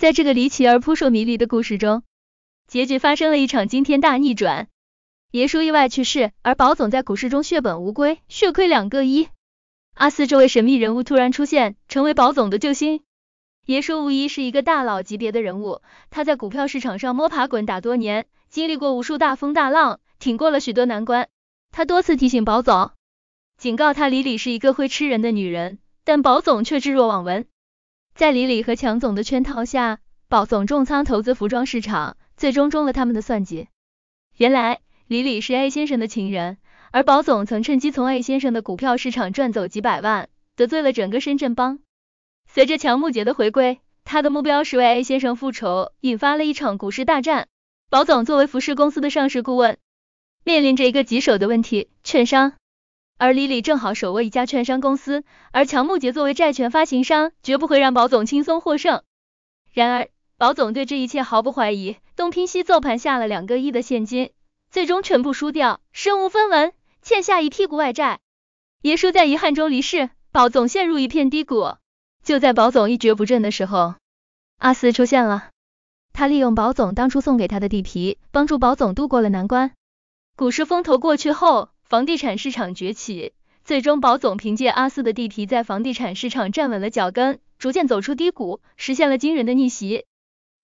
在这个离奇而扑朔迷离的故事中，结局发生了一场惊天大逆转。爷叔意外去世，而宝总在股市中血本无归，血亏两个一。阿四这位神秘人物突然出现，成为宝总的救星。爷叔无疑是一个大佬级别的人物，他在股票市场上摸爬滚打多年，经历过无数大风大浪，挺过了许多难关。他多次提醒宝总，警告他李李是一个会吃人的女人，但宝总却置若罔闻。在李李和强总的圈套下，宝总重仓投资服装市场，最终中了他们的算计。原来李李是 A 先生的情人，而宝总曾趁机从 A 先生的股票市场赚走几百万，得罪了整个深圳帮。随着乔木杰的回归，他的目标是为 A 先生复仇，引发了一场股市大战。宝总作为服饰公司的上市顾问，面临着一个棘手的问题：券商。而李李正好手握一家券商公司，而乔木杰作为债权发行商，绝不会让宝总轻松获胜。然而，宝总对这一切毫不怀疑，东拼西凑盘下了两个亿的现金，最终全部输掉，身无分文，欠下一屁股外债。爷叔在遗憾中离世，宝总陷入一片低谷。就在宝总一蹶不振的时候，阿斯出现了，他利用宝总当初送给他的地皮，帮助宝总度过了难关。股市风头过去后，房地产市场崛起，最终宝总凭借阿四的地皮在房地产市场站稳了脚跟，逐渐走出低谷，实现了惊人的逆袭。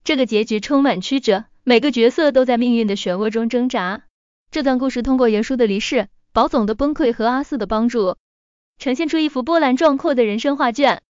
这个结局充满曲折，每个角色都在命运的漩涡中挣扎。这段故事通过严叔的离世、宝总的崩溃和阿四的帮助，呈现出一幅波澜壮阔的人生画卷。